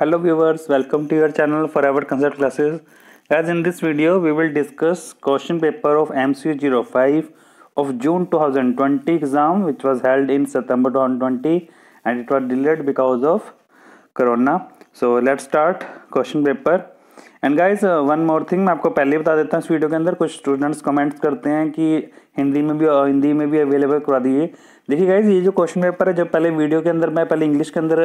Hello viewers, welcome to your channel Forever Concept Classes. As in this video, we will discuss question paper of MCU 05 of June 2020 exam which was held in September 2020 and it was delayed because of Corona. So let's start question paper. And guys one more thing मैं आपको पहले बता देता हूँ इस video के अंदर कुछ स्टूडेंट्स कमेंट्स करते हैं कि हिंदी में भी uh, हिंदी में भी अवेलेबल करा दिए देखिए गाइज ये जो क्वेश्चन पेपर है जब पहले वीडियो के अंदर मैं पहले इंग्लिश के अंदर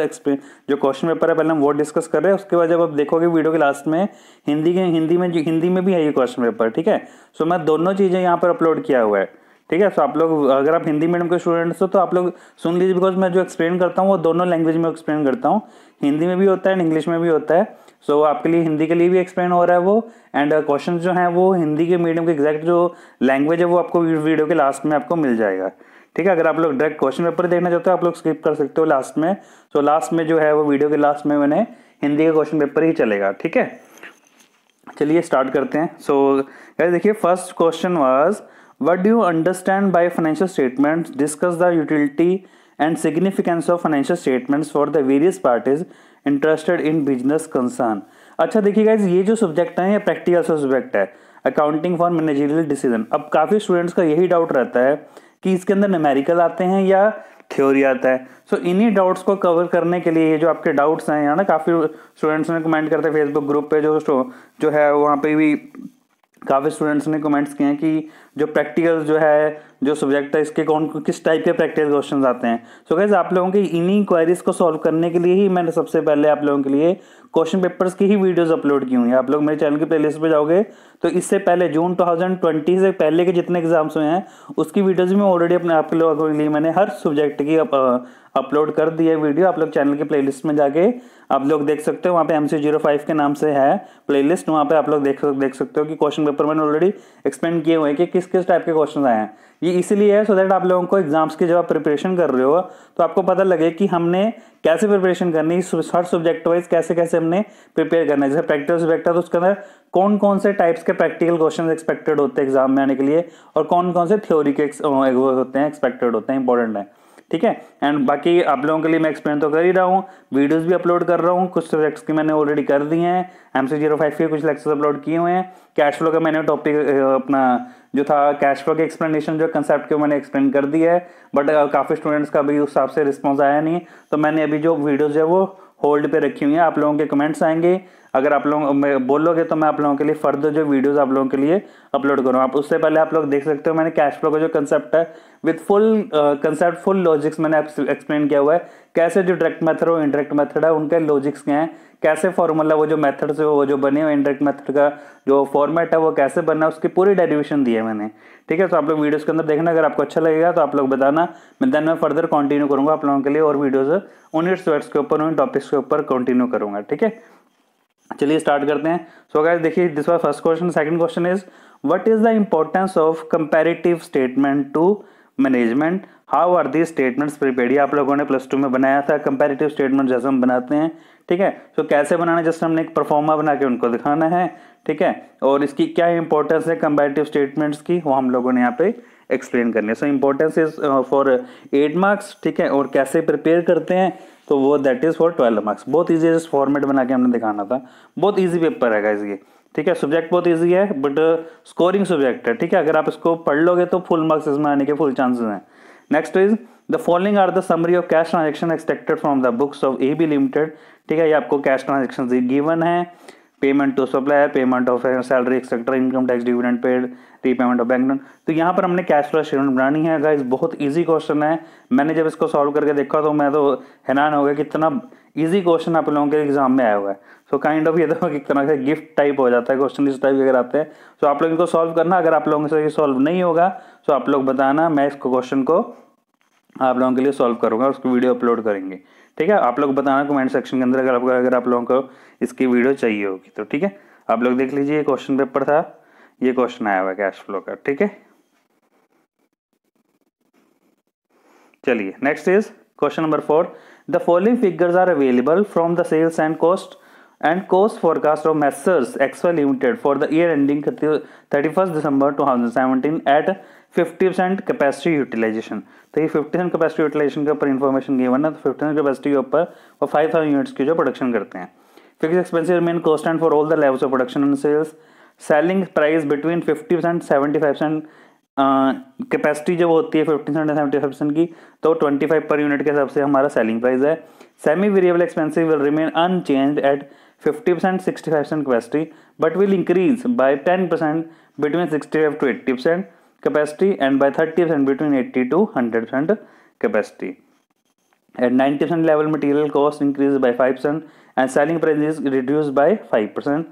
जो क्वेश्चन पेपर है पहले हम वो डिस्कस कर रहे हैं उसके बाद जब आप देखोगे वीडियो के लास्ट में हिंदी के हिंदी में हिंदी में भी है ये क्वेश्चन पेपर ठीक है सो मैं दोनों चीज़ें यहाँ पर अपलोड किया हुआ है ठीक है सो आप लोग अगर आप हिंदी मीडियम के स्टूडेंट्स हो तो आप लोग सुन लीजिए बिकॉज मैं जो एक्सप्लेन करता हूँ वो दोनों लैंग्वेज में एक्सप्लेन करता हूँ हिंदी में भी होता है एंड इंग्लिश में भी होता है सो so, आपके लिए हिंदी के लिए भी एक्सप्लेन हो रहा है वो एंड क्वेश्चन uh, जो हैं वो हिंदी के मीडियम के एग्जैक्ट जो लैंग्वेज है वो आपको वीडियो के लास्ट में आपको मिल जाएगा ठीक है अगर आप लोग डायरेक्ट क्वेश्चन पेपर देखना चाहते हो आप लोग स्किप कर सकते हो लास्ट में सो so, लास्ट में जो है वो वीडियो के लास्ट में मैंने हिंदी का क्वेश्चन पेपर ही चलेगा ठीक है चलिए स्टार्ट करते हैं सो so, देखिए first question was what do you understand by financial statement discuss the utility and significance of financial statements for the various parties interested in business concern अच्छा देखिए ये जो सब्जेक्ट है ये प्रैक्टिकल सब्जेक्ट है accounting for managerial decision अब काफ़ी students का यही डाउट रहता है कि इसके अंदर नमेरिकल आते हैं या थ्योरी आता है सो so, इन्हीं डाउट्स को कवर करने के लिए ये जो आपके डाउट्स हैं यहाँ ना काफ़ी स्टूडेंट्स ने कमेंट करते हैं फेसबुक ग्रुप पे जो जो है वहाँ पे भी काफ़ी स्टूडेंट्स ने कमेंट्स किए हैं कि जो प्रैक्टिकल जो है जो सब्जेक्ट है इसके कौन किस टाइप के प्रैक्टिकल क्वेश्चन आते हैं सो गैस आप लोगों की इन्हीं क्वारीज को सॉल्व करने के लिए ही मैंने सबसे पहले आप लोगों के लिए क्वेश्चन पेपर्स की ही वीडियोस अपलोड की हुई है आप लोग मेरे चैनल की प्लेलिस्ट पे जाओगे तो इससे पहले जून 2020 से पहले के जितने एग्जाम्स हुए हैं उसकी वीडियोस भी ऑलरेडी अपने आप लोगों के लिए मैंने हर सब्जेक्ट की अपलोड कर दी है वीडियो आप लोग चैनल के प्लेलिस्ट में जाके आप लोग देख सकते हो वहाँ पे एम सी जीरो फाइव के नाम से है प्लेलिस्ट वहाँ पे आप लोग देख देख सकते हो कि क्वेश्चन पेपर मैंने ऑलरेडी एक्सप्लेन किए हुए हैं कि किस किस टाइप के क्वेश्चन आए हैं ये इसीलिए है सो दैट आप लोगों को एग्जाम्स की जब आप प्रिपरेशन कर रहे हो तो आपको पता लगे कि हमने कैसे प्रिपरेशन करनी हर सब्जेक्ट वाइज कैसे कैसे हमने प्रिपेयर करना है जैसे प्रैक्टिकल सब्जेक्ट है तो उसके अंदर कौन कौन से टाइप्स के प्रैक्टिकल क्वेश्चन एक्सपेक्टेड होते हैं एग्जाम में आने के लिए और कौन कौन से थ्योरी के होते हैं एक्सपेक्टेड होते हैं इंपॉर्टेंट है ठीक है एंड बाकी आप लोगों के लिए मैं एक्सप्लेन तो कर ही रहा हूँ वीडियोज भी अपलोड कर रहा हूँ कुछ सब्जेक्ट्स की मैंने ऑलरेडी कर दिए हैं एम सी जीरो फाइव के कुछ लेक्चर अपलोड किए हुए हैं कैश फ्लो का मैंने टॉपिक अपना जो था कैश फ्लो के एक्सप्लेनेशन जो कंसेप्ट के मैंने एक्सप्लेन कर दिया है बट काफ़ी स्टूडेंट्स का भी उस हिसाब से रिस्पॉन्स आया नहीं तो मैंने अभी जो वीडियोज़ है वो होल्ड पे रखी हुई है आप लोगों के कमेंट्स आएंगे अगर आप लोग बोलोगे तो मैं आप लोगों के लिए फर्दर जो वीडियोस आप लोगों के लिए अपलोड करूँ आप उससे पहले आप लोग देख सकते हो मैंने कैश फ्लो का जो कंसेप्ट है with full concept full logics मैंने एक्सप्लेन किया हुआ है कैसे जो डायरेक्ट मेथड और इंडरेक्ट मेथड है उनके लॉजिक्स क्या हैं कैसे फॉर्मूला वो जो मेथड से वो जो बने हुए इनडायरेक्ट मेथड का जो फॉर्मेट है वो कैसे बना उसकी पूरी डेरिवेशन दी है मैंने ठीक है तो आप लोग वीडियोज़ के अंदर देखना अगर आपको अच्छा लगेगा तो आप लोग बताना मैं देन मैं फर्दर कंटिन्यू करूंगा आप लोगों के लिए और वीडियोज उन स्वेट्स के ऊपर उन टॉपिक्स के ऊपर कंटिन्यू करूँगा ठीक है चलिए स्टार्ट करते हैं सो अगर देखिए this was first question second question is what is the importance of comparative statement to management how are the statements prepare ये आप लोगों ने प्लस टू में बनाया था कंपेरेटिव स्टेटमेंट जैसे हम बनाते हैं ठीक है सो कैसे बनाना जैसे हमने एक परफॉर्मा बना के उनको दिखाना है ठीक है और इसकी क्या इंपॉर्टेंस है कंपेरेटिव स्टेटमेंट्स की वो हम लोगों ने यहाँ पे एक्सप्लेन करनी है so importance is for eight marks ठीक है और कैसे प्रिपेयर करते हैं तो वो that is for twelve marks बहुत ईजी फॉर्मेट बना के हमने दिखाना था बहुत ईजी पेपर है इसकी ठीक है सब्जेक्ट बहुत ईजी है बट स्कोरिंग सब्जेक्ट है ठीक है अगर आप इसको पढ़ लोगे तो फुल मार्क्स इसमें आने के फुल चांसेस हैं next is the following are the summary of cash transaction expected from the books of A B limited ठीक है ये आपको कैश ट्रांजेक्शन गिवन है payment to supplier payment of salary expected income tax dividend paid repayment of bank तो यहाँ पर हमने cash flow statement बनानी है गाइस बहुत ईजी क्वेश्चन है मैंने जब इसको सॉल्व करके देखा तो मैं तो हैरान हो गया कितना इजी क्वेश्चन आप लोगों के एग्जाम में आया हुआ है सो काइंड ऑफ ये तो एक तरह से गिफ्ट टाइप हो जाता है क्वेश्चन इस टाइप अगर आते हैं सो so, आप लोग इनको सॉल्व करना अगर आप लोगों से ये सॉल्व नहीं होगा तो आप लोग बताना मैं इस क्वेश्चन को आप लोगों के लिए सॉल्व करूँगा उसकी वीडियो अपलोड करेंगे ठीक है आप लोग बताना कमेंट सेक्शन के अंदर अगर आपको अगर आप लोगों को इसकी वीडियो चाहिए होगी तो ठीक है आप लोग देख लीजिए ये क्वेश्चन पेपर था ये क्वेश्चन आया हुआ है कैश फ्लो का ठीक है चलिए next is question number four The following figures are available from the sales and cost and cost forecast of Messrs. XY Limited for the year ending 31st December 2017 at 50% capacity utilization. तो ये 50% capacity utilization के ऊपर information given है तो 50% capacity के ऊपर वो 5000 units की जो production करते हैं Fixed expenses remain constant for all the levels of production and sales. Selling price between 50% 75% capacity जब होती है फिफ्टीन हंड्रेड सेवेंटी परसेंट की तो ट्वेंटी फाइव पर यूनिट के हिसाब से हमारा सेलिंग प्राइस है semi variable expensive will remain unchange at fifty percent sixty five percent capacity but will increase by ten percent between sixty five to eighty percent capacity and by thirty percent between eighty to hundred percent capacity level material cost increase by five percent and selling price is reduce by five percent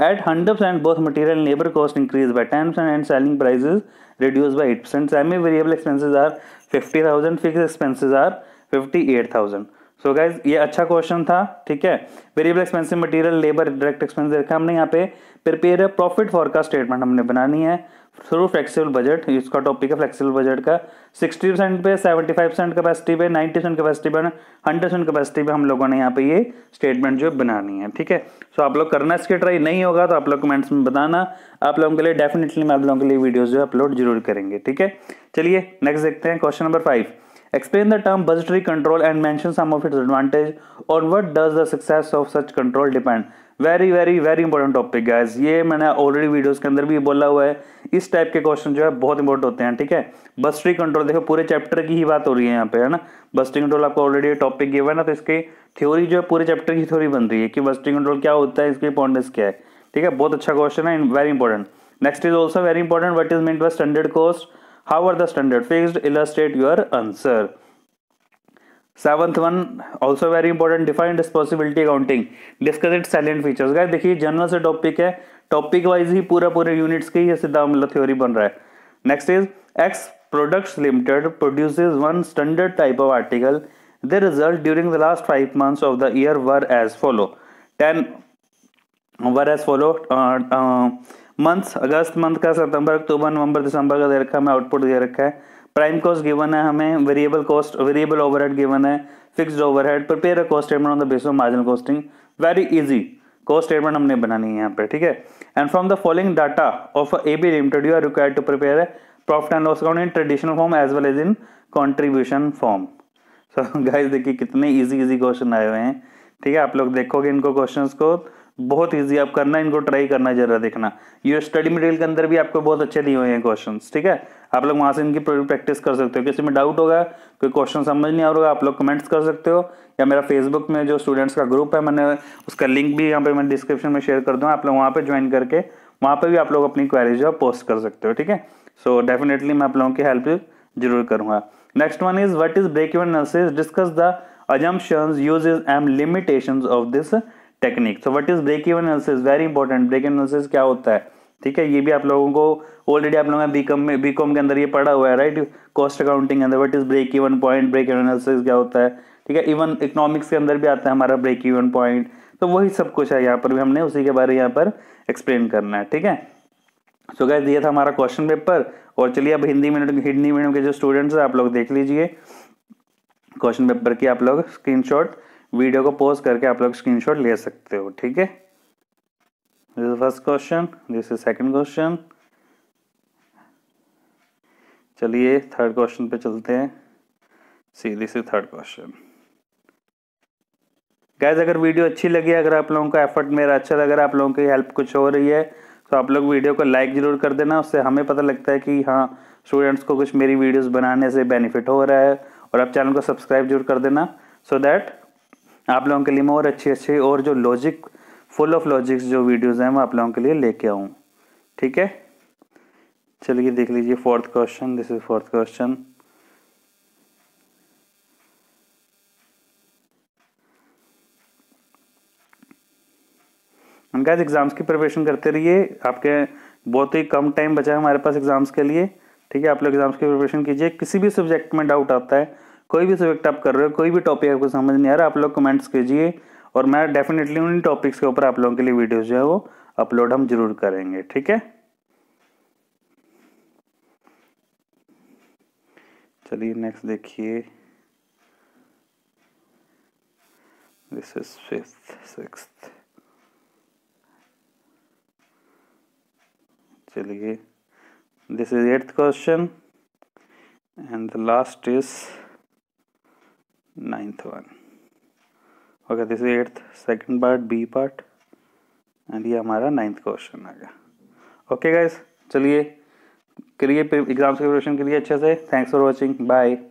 At 100%, both material and labor cost increase by 10% and selling prices reduced by 8%. Semi-variable expenses are 50,000, fixed expenses are 58,000. So so guys ये अच्छा question था ठीक है variable expensive material labour direct expense देखा हमने यहाँ पे prepare profit forecast statement हमने बनानी है थ्रू फ्लेक्सिबल बजट इसका टॉपिक है फ्लेक्सिबल बजट का 60 परसेंट पे 75 परसेंट कैपेसिटी पे 90 परसेंट कैपेसिटी पे 100 परसेंट कैपेसिटी पे हम लोगों ने यहाँ पे ये स्टेटमेंट जो बनानी है ठीक है सो आप लोग करना इसके ट्राई नहीं होगा तो आप लोग कमेंट्स में बताना आप लोगों के लिए डेफिनेटली मैं आप लोगों के लिए वीडियोज जो अपलोड जरूर करेंगे ठीक है चलिए नेक्स्ट देखते हैं question number five Explain the term budgetary control and mention some of its advantage. On what does the success of such control depend? Very very very important topic guys ये मैंने already videos के अंदर भी बोला हुआ है इस type के क्वेश्चन जो है बहुत इंपॉर्टेंट होते हैं ठीक है बस्ट्री कंट्रोल देखो पूरे चैप्टर की ही बात हो रही है यहाँ पे है ना बस्ट्री कंट्रोल आपको ऑलरेडी टॉपिक ये हुआ है ना तो इसके थ्योरी जो है पूरे चैप्टर की थ्योरी बन रही है कि बस्ट्री कंट्रोल क्या होता है इसकी इंपॉर्टेंस क्या है ठीक है बहुत अच्छा क्वेश्चन है very important next is also very important what is mean by standard cost how are the standard fixed illustrate your answer seventh one also very important define responsibility accounting discuss it salient features guys देखिए general से topic है topic wise ही पूरा पूरे units की ये सीधा मतलब थ्योरी बन रहा है next is X products limited produces one standard type of article the result during the last five months of the year were as follow ten were as follow months अगस्त month का सितंबर अक्टूबर नवंबर दिसंबर का दे रखा है हमें आउटपुट दे रखा है prime cost given है हमें variable cost variable overhead given है fixed overhead prepare a cost statement on the base of marginal costing very easy cost statement हमने बनानी है यहाँ पे ठीक है and from the following data of A B limited you are required to prepare profit and loss account in traditional form as well as in contribution form so guys देखिए कितने easy easy question आए हुए हैं ठीक है आप लोग देखोगे इनको क्वेश्चंस को बहुत इजी आप करना इनको ट्राई करना जरा देखना ये स्टडी मटेरियल के अंदर भी आपको बहुत अच्छे दिए हुए हैं क्वेश्चन ठीक है आप लोग वहाँ से इनकी प्रैक्टिस कर सकते हो किसी में डाउट होगा कोई क्वेश्चन समझ नहीं आ रहा आप लोग कमेंट्स कर सकते हो या मेरा फेसबुक में जो स्टूडेंट्स का ग्रुप है मैंने उसका लिंक भी यहाँ पे मैं डिस्क्रिप्शन में शेयर कर दूँ आप लोग वहाँ पर ज्वाइन करके वहाँ पर भी आप लोग अपनी क्वारीज जो पोस्ट कर सकते हो ठीक है सो डेफिनेटली मैं आप लोगों की हेल्प जरूर करूँगा next one is what is break even analysis discuss the assumptions use and limitation of this technique so what is break even analysis very important break even analysis क्या होता है ठीक है ये भी आप लोगों को ऑलरेडी आप लोगों ने बीकॉम में बीकॉम के अंदर ये पढ़ा हुआ है राइट कॉस्ट अकाउंटिंग के अंदर what is break even point break even analysis क्या होता है ठीक है इवन इकोनॉमिक्स के अंदर भी आता है हमारा ब्रेक इवन पॉइंट तो वही सब कुछ है यहाँ पर भी हमने उसी के बारे में यहाँ पर एक्सप्लेन करना है ठीक है सो so गैस ये था हमारा क्वेश्चन पेपर और चलिए अब हिंदी मीडियम हिंदी मीडियम के जो स्टूडेंट्स हैं आप लोग देख लीजिए क्वेश्चन पेपर की आप लोग स्क्रीनशॉट वीडियो को पोस्ट करके आप लोग स्क्रीनशॉट ले सकते हो ठीक है this first question this is second question चलिए थर्ड क्वेश्चन पे चलते हैं see this is third question guys अगर वीडियो अच्छी लगी अगर आप लोगों का एफर्ट मेरा अच्छा लग रहा आप लोगों की हेल्प कुछ हो रही है तो आप लोग वीडियो को लाइक ज़रूर कर देना उससे हमें पता लगता है कि हाँ स्टूडेंट्स को कुछ मेरी वीडियोस बनाने से बेनिफिट हो रहा है और आप चैनल को सब्सक्राइब जरूर कर देना सो so दैट आप लोगों के लिए मैं और अच्छी अच्छे और जो लॉजिक फुल ऑफ लॉजिक्स जो वीडियोज़ हैं मैं आप लोगों के लिए लेके आऊँ ठीक है चलिए देख लीजिए fourth question this is fourth question उनका एग्जाम्स की प्रिपरेशन करते रहिए आपके बहुत ही कम टाइम बचा है हमारे पास एग्जाम्स के लिए ठीक है आप लोग एग्जाम्स की प्रिपरेशन कीजिए किसी भी सब्जेक्ट में डाउट आता है कोई भी सब्जेक्ट आप कर रहे हो कोई भी टॉपिक आपको समझ नहीं आ रहा आप लोग कमेंट्स कीजिए और मैं डेफिनेटली उन टॉपिक्स के ऊपर आप लोगों के लिए वीडियो जो है वो अपलोड हम जरूर करेंगे ठीक है चलिए नेक्स्ट देखिए दिस इज फिफ्थ सिक्स चलिए this is eighth question and the last is ninth one okay this is eighth second part b part and ये हमारा नाइन्थ क्वेश्चन आ गया ओके गाइज चलिए के लिए एग्जाम्स के प्रिपरेशन के लिए अच्छे से थैंक्स फॉर वॉचिंग बाय